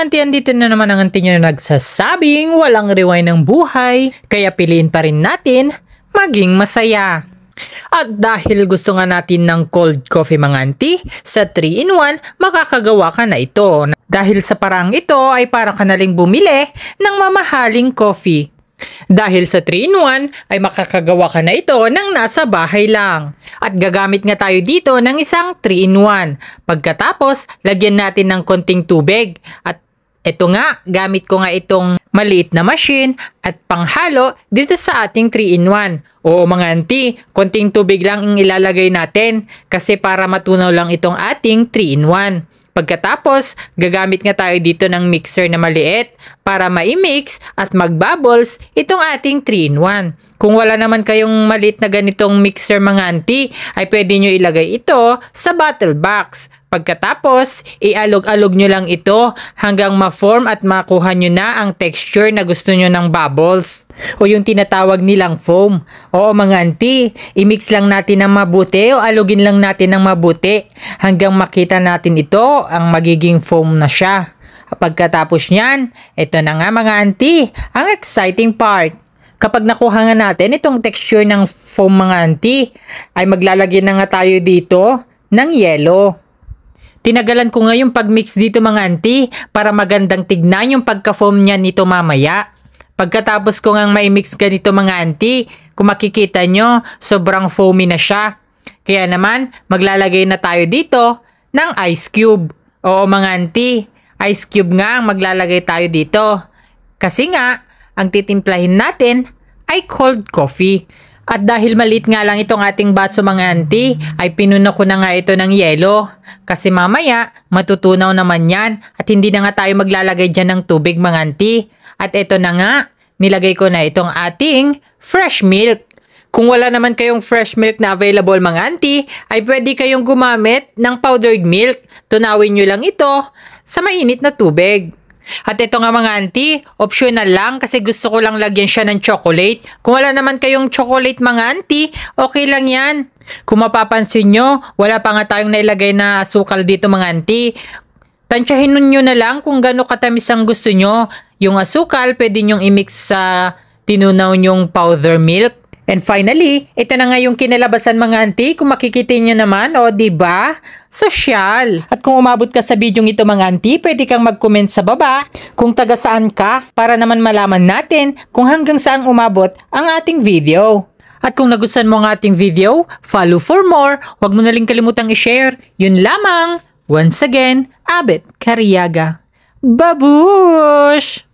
auntie, andito na naman ang auntie nyo na nagsasabing walang rewind ng buhay, kaya piliin pa rin natin maging masaya. At dahil gusto nga natin ng cold coffee mga auntie, sa 3-in-1 makakagawa ka na ito. Dahil sa parang ito ay para kanaling bumili ng mamahaling coffee. Dahil sa 3-in-1 ay makakagawa ka na ito ng nasa bahay lang. At gagamit nga tayo dito ng isang 3-in-1. Pagkatapos, lagyan natin ng konting tubig at ito nga, gamit ko nga itong maliit na machine at panghalo dito sa ating 3-in-1. Oo mga auntie, konting tubig lang ang ilalagay natin kasi para matunaw lang itong ating 3-in-1. Pagkatapos, gagamit nga tayo dito ng mixer na maliit para ma-mix at mag-bubbles itong ating 3-in-1. Kung wala naman kayong maliit na ganitong mixer mga auntie, ay pwede nyo ilagay ito sa battle box. Pagkatapos, ialog-alog nyo lang ito hanggang ma-form at makuha nyo na ang texture na gusto nyo ng bubbles o yung tinatawag nilang foam. Oo mga auntie, i-mix lang natin ng mabuti o alugin lang natin ng mabuti hanggang makita natin ito ang magiging foam na siya. Pagkatapos nyan, ito na nga mga auntie, ang exciting part kapag nakuha nga natin itong texture ng foam mga auntie, ay maglalagay na nga tayo dito ng yellow. Tinagalan ko nga yung pagmix dito mga auntie para magandang tignan yung pagka-foam niya nito mamaya. Pagkatapos ko ngang mix ganito mga auntie, kung makikita nyo, sobrang foamy na siya. Kaya naman, maglalagay na tayo dito ng ice cube. Oo mga auntie, ice cube nga ang maglalagay tayo dito. Kasi nga, ang titimplahin natin ay cold coffee. At dahil maliit nga lang itong ating baso mga auntie, ay pinuno ko na nga ito ng yelo. Kasi mamaya, matutunaw naman yan at hindi na nga tayo maglalagay dyan ng tubig mga auntie. At ito na nga, nilagay ko na itong ating fresh milk. Kung wala naman kayong fresh milk na available mga auntie, ay pwede kayong gumamit ng powdered milk. Tunawin nyo lang ito sa mainit na tubig. At ito nga mga auntie, optional lang kasi gusto ko lang lagyan siya ng chocolate. Kung wala naman kayong chocolate mga auntie, okay lang yan. Kung mapapansin nyo, wala pa nga tayong nailagay na asukal dito mga auntie. Tansyahin nyo na lang kung gano'ng katamis ang gusto nyo. Yung asukal, pwede nyong imix sa tinunaw nyong powder milk. And finally, ito na nga yung kinalabasan mga anti, Kung makikita nyo naman, o oh, ba diba? Social. At kung umabot ka sa video ito mga anti, pwede kang mag-comment sa baba kung taga saan ka para naman malaman natin kung hanggang saan umabot ang ating video. At kung nagustuhan mo ang ating video, follow for more. Huwag mo naling kalimutang i-share. Yun lamang. Once again, Abet Kariaga. Babush!